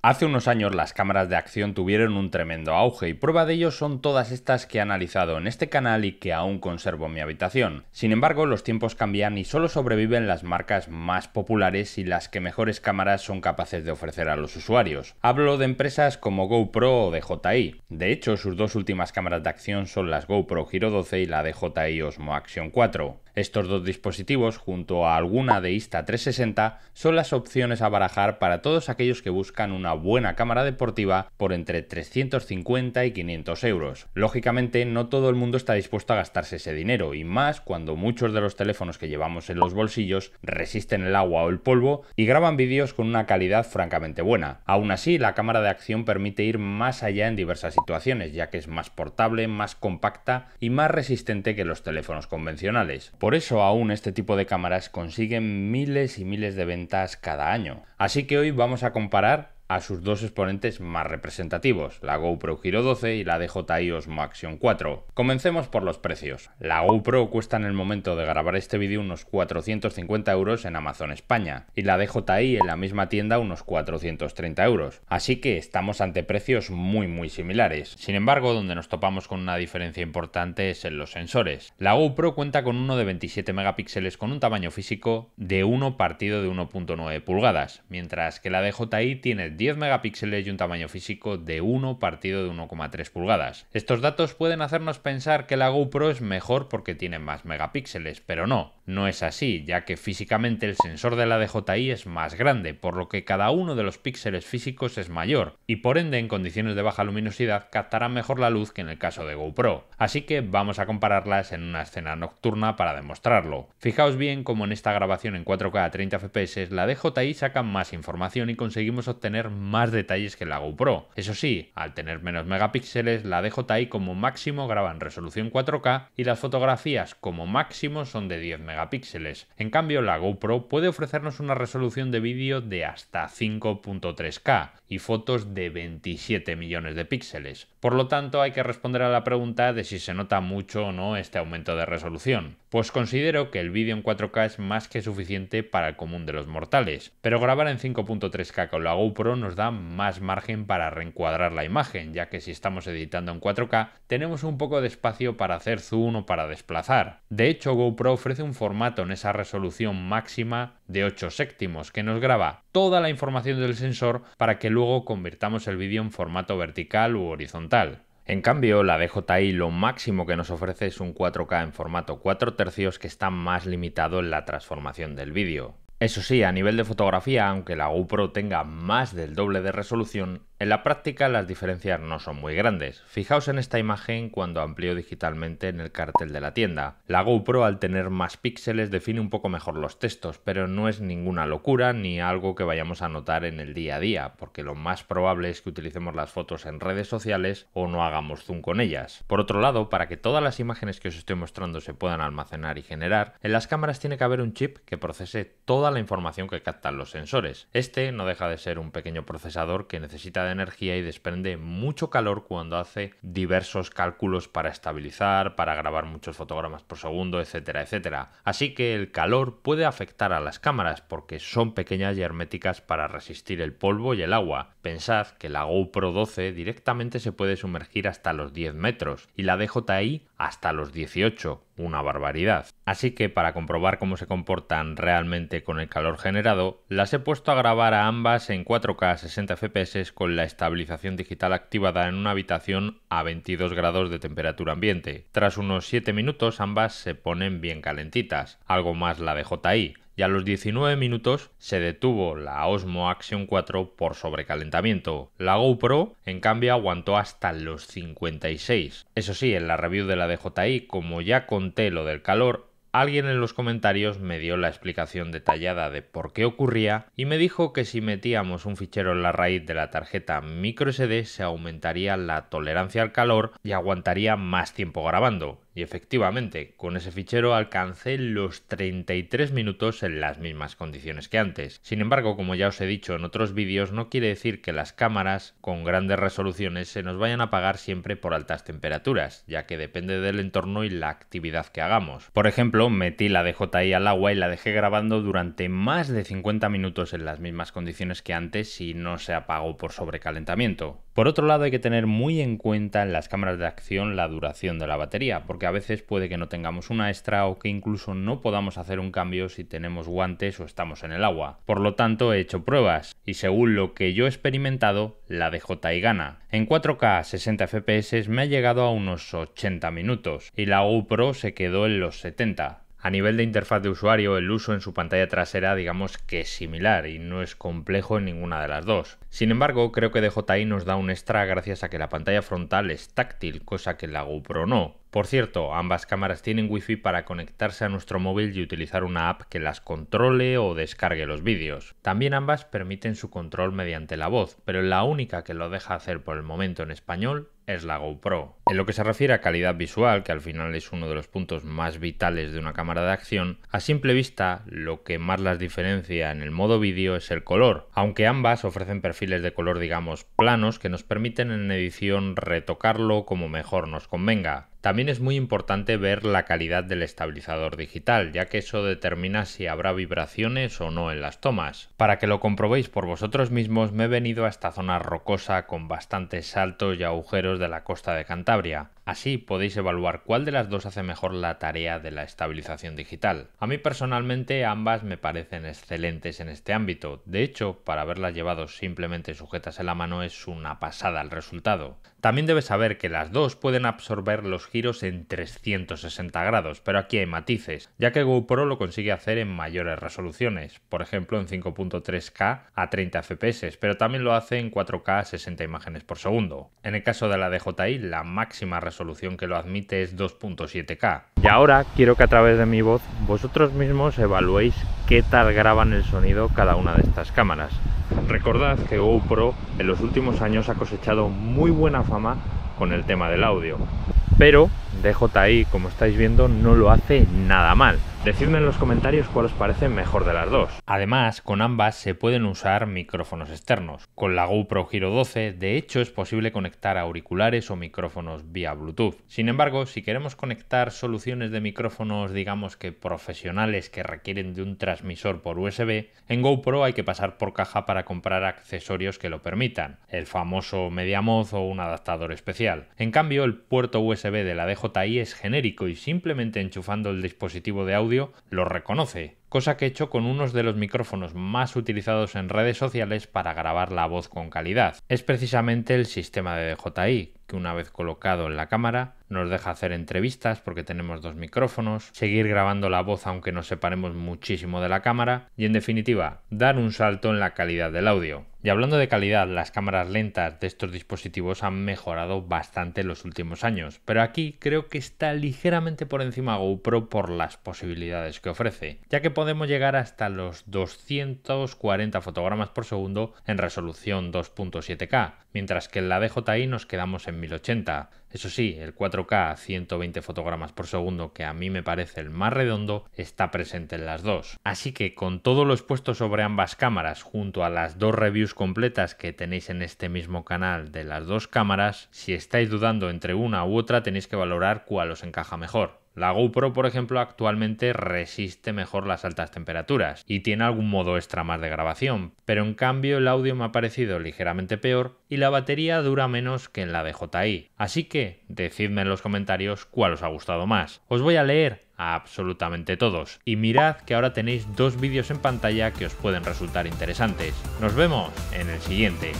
Hace unos años las cámaras de acción tuvieron un tremendo auge y prueba de ello son todas estas que he analizado en este canal y que aún conservo en mi habitación. Sin embargo, los tiempos cambian y solo sobreviven las marcas más populares y las que mejores cámaras son capaces de ofrecer a los usuarios. Hablo de empresas como GoPro o DJI. De hecho, sus dos últimas cámaras de acción son las GoPro Hero 12 y la DJI Osmo Action 4. Estos dos dispositivos, junto a alguna de Insta360, son las opciones a barajar para todos aquellos que buscan una buena cámara deportiva por entre 350 y 500 euros. Lógicamente, no todo el mundo está dispuesto a gastarse ese dinero, y más cuando muchos de los teléfonos que llevamos en los bolsillos resisten el agua o el polvo y graban vídeos con una calidad francamente buena. Aún así, la cámara de acción permite ir más allá en diversas situaciones, ya que es más portable, más compacta y más resistente que los teléfonos convencionales. Por eso aún este tipo de cámaras consiguen miles y miles de ventas cada año. Así que hoy vamos a comparar a sus dos exponentes más representativos, la GoPro Hero 12 y la DJI Osmo Action 4. Comencemos por los precios. La GoPro cuesta en el momento de grabar este vídeo unos 450 euros en Amazon España y la DJI en la misma tienda unos 430 euros, así que estamos ante precios muy muy similares. Sin embargo, donde nos topamos con una diferencia importante es en los sensores. La GoPro cuenta con uno de 27 megapíxeles con un tamaño físico de 1 partido de 1.9 pulgadas, mientras que la DJI tiene 10 megapíxeles y un tamaño físico de 1 partido de 1,3 pulgadas. Estos datos pueden hacernos pensar que la GoPro es mejor porque tiene más megapíxeles, pero no, no es así, ya que físicamente el sensor de la DJI es más grande, por lo que cada uno de los píxeles físicos es mayor, y por ende en condiciones de baja luminosidad captará mejor la luz que en el caso de GoPro. Así que vamos a compararlas en una escena nocturna para demostrarlo. Fijaos bien cómo en esta grabación en 4K a 30 fps la DJI saca más información y conseguimos obtener más detalles que la GoPro. Eso sí, al tener menos megapíxeles, la DJI como máximo graba en resolución 4K y las fotografías como máximo son de 10 megapíxeles. En cambio, la GoPro puede ofrecernos una resolución de vídeo de hasta 5.3K y fotos de 27 millones de píxeles. Por lo tanto, hay que responder a la pregunta de si se nota mucho o no este aumento de resolución. Pues considero que el vídeo en 4K es más que suficiente para el común de los mortales, pero grabar en 5.3K con la GoPro nos da más margen para reencuadrar la imagen, ya que si estamos editando en 4K tenemos un poco de espacio para hacer zoom o para desplazar. De hecho, GoPro ofrece un formato en esa resolución máxima de 8 séptimos que nos graba toda la información del sensor para que luego convirtamos el vídeo en formato vertical u horizontal. En cambio, la DJI lo máximo que nos ofrece es un 4K en formato 4 tercios que está más limitado en la transformación del vídeo. Eso sí, a nivel de fotografía, aunque la GoPro tenga más del doble de resolución, en la práctica las diferencias no son muy grandes. Fijaos en esta imagen cuando amplío digitalmente en el cartel de la tienda. La GoPro al tener más píxeles define un poco mejor los textos, pero no es ninguna locura ni algo que vayamos a notar en el día a día, porque lo más probable es que utilicemos las fotos en redes sociales o no hagamos zoom con ellas. Por otro lado, para que todas las imágenes que os estoy mostrando se puedan almacenar y generar, en las cámaras tiene que haber un chip que procese toda la información que captan los sensores. Este no deja de ser un pequeño procesador que necesita energía y desprende mucho calor cuando hace diversos cálculos para estabilizar, para grabar muchos fotogramas por segundo, etcétera, etcétera. Así que el calor puede afectar a las cámaras porque son pequeñas y herméticas para resistir el polvo y el agua. Pensad que la GoPro 12 directamente se puede sumergir hasta los 10 metros y la DJI hasta los 18, una barbaridad. Así que para comprobar cómo se comportan realmente con el calor generado, las he puesto a grabar a ambas en 4K 60 fps con la estabilización digital activada en una habitación a 22 grados de temperatura ambiente. Tras unos 7 minutos ambas se ponen bien calentitas, algo más la de JI, y a los 19 minutos se detuvo la Osmo Action 4 por sobrecalentamiento. La GoPro, en cambio, aguantó hasta los 56. Eso sí, en la review de la DJI, como ya conté lo del calor, Alguien en los comentarios me dio la explicación detallada de por qué ocurría y me dijo que si metíamos un fichero en la raíz de la tarjeta microSD se aumentaría la tolerancia al calor y aguantaría más tiempo grabando. Y efectivamente, con ese fichero alcancé los 33 minutos en las mismas condiciones que antes. Sin embargo, como ya os he dicho en otros vídeos, no quiere decir que las cámaras con grandes resoluciones se nos vayan a apagar siempre por altas temperaturas, ya que depende del entorno y la actividad que hagamos. Por ejemplo, metí la DJI al agua y la dejé grabando durante más de 50 minutos en las mismas condiciones que antes y no se apagó por sobrecalentamiento. Por otro lado, hay que tener muy en cuenta en las cámaras de acción la duración de la batería, porque a veces puede que no tengamos una extra o que incluso no podamos hacer un cambio si tenemos guantes o estamos en el agua. Por lo tanto, he hecho pruebas y según lo que yo he experimentado, la DJI gana. En 4K 60 FPS me ha llegado a unos 80 minutos y la GoPro se quedó en los 70. A nivel de interfaz de usuario, el uso en su pantalla trasera digamos que es similar y no es complejo en ninguna de las dos. Sin embargo, creo que DJI nos da un extra gracias a que la pantalla frontal es táctil, cosa que la GoPro no. Por cierto, ambas cámaras tienen wifi para conectarse a nuestro móvil y utilizar una app que las controle o descargue los vídeos. También ambas permiten su control mediante la voz, pero la única que lo deja hacer por el momento en español es la GoPro. En lo que se refiere a calidad visual, que al final es uno de los puntos más vitales de una cámara de acción, a simple vista lo que más las diferencia en el modo vídeo es el color, aunque ambas ofrecen perfiles de color digamos planos que nos permiten en edición retocarlo como mejor nos convenga. También es muy importante ver la calidad del estabilizador digital, ya que eso determina si habrá vibraciones o no en las tomas. Para que lo comprobéis por vosotros mismos, me he venido a esta zona rocosa con bastantes saltos y agujeros de la costa de Cantabria. Así podéis evaluar cuál de las dos hace mejor la tarea de la estabilización digital. A mí personalmente ambas me parecen excelentes en este ámbito. De hecho, para haberlas llevado simplemente sujetas en la mano es una pasada el resultado. También debes saber que las dos pueden absorber los giros en 360 grados, pero aquí hay matices, ya que GoPro lo consigue hacer en mayores resoluciones, por ejemplo en 5.3K a 30 FPS, pero también lo hace en 4K a 60 imágenes por segundo. En el caso de la DJI, la máxima resolución que lo admite es 2.7K. Y ahora quiero que a través de mi voz vosotros mismos evaluéis qué tal graban el sonido cada una de estas cámaras. Recordad que GoPro en los últimos años ha cosechado muy buena fama con el tema del audio, pero DJI, como estáis viendo, no lo hace nada mal. Decidme en los comentarios cuál os parece mejor de las dos. Además, con ambas se pueden usar micrófonos externos. Con la GoPro Hero 12, de hecho, es posible conectar auriculares o micrófonos vía Bluetooth. Sin embargo, si queremos conectar soluciones de micrófonos, digamos que profesionales que requieren de un transmisor por USB, en GoPro hay que pasar por caja para comprar accesorios que lo permitan, el famoso MediaMod o un adaptador especial. En cambio, el puerto USB de la DJI es genérico y simplemente enchufando el dispositivo de audio lo reconoce cosa que he hecho con unos de los micrófonos más utilizados en redes sociales para grabar la voz con calidad. Es precisamente el sistema de DJI, que una vez colocado en la cámara nos deja hacer entrevistas porque tenemos dos micrófonos, seguir grabando la voz aunque nos separemos muchísimo de la cámara y en definitiva dar un salto en la calidad del audio. Y hablando de calidad, las cámaras lentas de estos dispositivos han mejorado bastante en los últimos años, pero aquí creo que está ligeramente por encima GoPro por las posibilidades que ofrece, ya que podemos llegar hasta los 240 fotogramas por segundo en resolución 2.7K, mientras que en la DJI nos quedamos en 1080. Eso sí, el 4K a 120 fotogramas por segundo, que a mí me parece el más redondo, está presente en las dos. Así que con todo lo expuesto sobre ambas cámaras, junto a las dos reviews completas que tenéis en este mismo canal de las dos cámaras, si estáis dudando entre una u otra tenéis que valorar cuál os encaja mejor. La GoPro, por ejemplo, actualmente resiste mejor las altas temperaturas y tiene algún modo extra más de grabación, pero en cambio el audio me ha parecido ligeramente peor y la batería dura menos que en la DJI. Así que decidme en los comentarios cuál os ha gustado más. Os voy a leer a absolutamente todos. Y mirad que ahora tenéis dos vídeos en pantalla que os pueden resultar interesantes. Nos vemos en el siguiente.